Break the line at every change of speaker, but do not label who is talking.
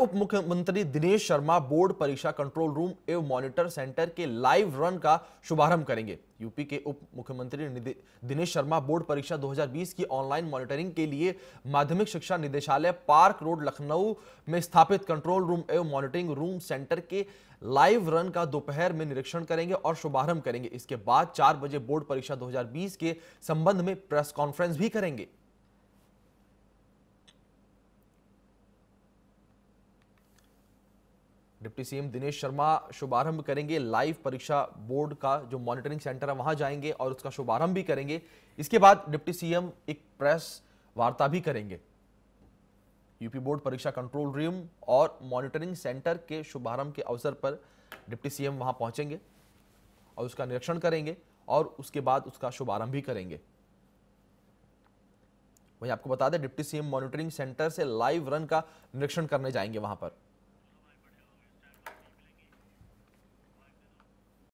उप मुख्यमंत्री दिनेश शर्मा बोर्ड परीक्षा कंट्रोल रूम एवं मॉनिटर सेंटर के लाइव रन का शुभारंभ करेंगे यूपी के उप मुख्यमंत्री दिनेश शर्मा बोर्ड परीक्षा 2020 की ऑनलाइन मॉनिटरिंग के लिए माध्यमिक शिक्षा निदेशालय पार्क रोड लखनऊ में स्थापित कंट्रोल रूम एवं मॉनिटरिंग रूम सेंटर के लाइव रन का दोपहर में निरीक्षण करेंगे और शुभारंभ करेंगे इसके बाद चार बजे बोर्ड परीक्षा दो के संबंध में प्रेस कॉन्फ्रेंस भी करेंगे डिप्टी सीएम दिनेश शर्मा शुभारंभ करेंगे लाइव परीक्षा बोर्ड का जो मॉनिटरिंग सेंटर है वहां जाएंगे और उसका शुभारंभ भी करेंगे इसके बाद डिप्टी सीएम एक प्रेस वार्ता भी करेंगे यूपी बोर्ड परीक्षा कंट्रोल रूम और मॉनिटरिंग सेंटर के शुभारंभ के अवसर पर डिप्टी सीएम वहां पहुंचेंगे और उसका निरीक्षण करेंगे और उसके बाद उसका शुभारंभ भी करेंगे वहीं आपको बता दें डिप्टी सीएम मॉनिटरिंग सेंटर से लाइव रन का निरीक्षण करने जाएंगे वहां पर